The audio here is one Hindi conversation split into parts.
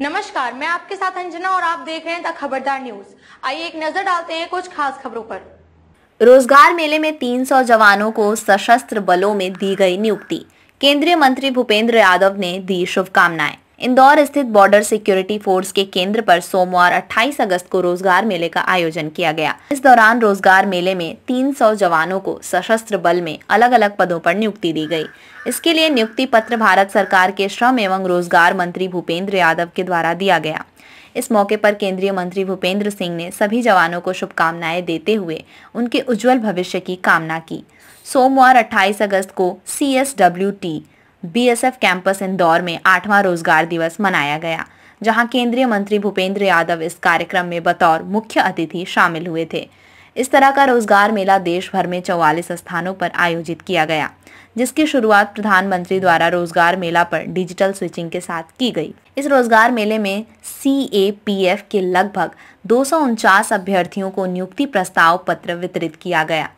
नमस्कार मैं आपके साथ अंजना और आप देख रहे हैं द खबरदार न्यूज आइए एक नजर डालते हैं कुछ खास खबरों पर रोजगार मेले में 300 जवानों को सशस्त्र बलों में दी गई नियुक्ति केंद्रीय मंत्री भूपेंद्र यादव ने दी शुभकामनाएं इंदौर स्थित बॉर्डर सिक्योरिटी फोर्स के केंद्र पर सोमवार 28 अगस्त को रोजगार मेले का आयोजन किया गया इस दौरान रोजगार मेले में 300 जवानों को सशस्त्र बल में अलग अलग पदों पर नियुक्ति दी गई इसके लिए नियुक्ति पत्र भारत सरकार के श्रम एवं रोजगार मंत्री भूपेंद्र यादव के द्वारा दिया गया इस मौके पर केंद्रीय मंत्री भूपेंद्र सिंह ने सभी जवानों को शुभकामनाएं देते हुए उनके उज्जवल भविष्य की कामना की सोमवार अट्ठाईस अगस्त को C S W T BSF campus Indore में आठवां रोजगार दिवस मनाया गया जहां केंद्रीय मंत्री भूपेंद्र यादव इस कार्यक्रम में बतौर मुख्य अतिथि शामिल हुए थे इस तरह का रोजगार मेला देश भर में चौवालीस स्थानों पर आयोजित किया गया जिसकी शुरुआत प्रधानमंत्री द्वारा रोजगार मेला पर डिजिटल स्विचिंग के साथ की गई इस रोजगार मेले में सी के लगभग दो अभ्यर्थियों को नियुक्ति प्रस्ताव पत्र वितरित किया गया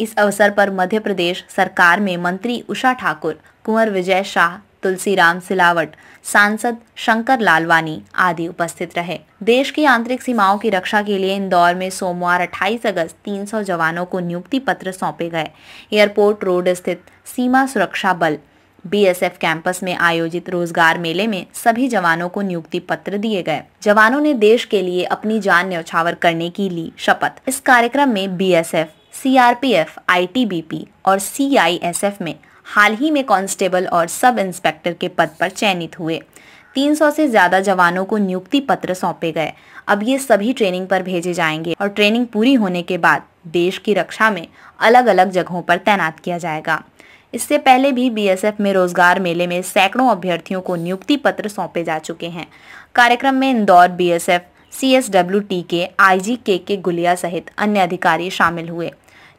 इस अवसर पर मध्य प्रदेश सरकार में मंत्री उषा ठाकुर कुंवर विजय शाह तुलसीराम सिलावट सांसद शंकर लालवानी आदि उपस्थित रहे देश की आंतरिक सीमाओं की रक्षा के लिए इंदौर में सोमवार 28 अगस्त 300 जवानों को नियुक्ति पत्र सौंपे गए एयरपोर्ट रोड स्थित सीमा सुरक्षा बल बीएसएफ कैंपस में आयोजित रोजगार मेले में सभी जवानों को नियुक्ति पत्र दिए गए जवानों ने देश के लिए अपनी जान न्यौछावर करने की ली शपथ इस कार्यक्रम में बीएसएफ सीआरपीएफ, आईटीबीपी और सीआईएसएफ में हाल ही में कांस्टेबल और सब इंस्पेक्टर के पद पर चयनित हुए 300 से ज्यादा जवानों को नियुक्ति पत्र सौंपे गए अब ये सभी ट्रेनिंग पर भेजे जाएंगे और ट्रेनिंग पूरी होने के बाद देश की रक्षा में अलग अलग जगहों पर तैनात किया जाएगा इससे पहले भी बीएसएफ में रोजगार मेले में सैकड़ों अभ्यर्थियों को नियुक्ति पत्र सौंपे जा चुके हैं कार्यक्रम में इंदौर बीएसएफ टी के जी के के गुलिया सहित अन्य अधिकारी शामिल हुए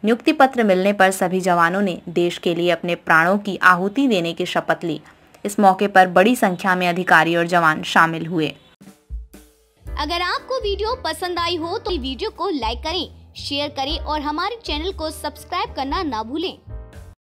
नियुक्ति पत्र मिलने पर सभी जवानों ने देश के लिए अपने प्राणों की आहुति देने की शपथ ली इस मौके पर बड़ी संख्या में अधिकारी और जवान शामिल हुए अगर आपको वीडियो पसंद आई हो तो वीडियो को लाइक करें शेयर करें और हमारे चैनल को सब्सक्राइब करना ना भूलें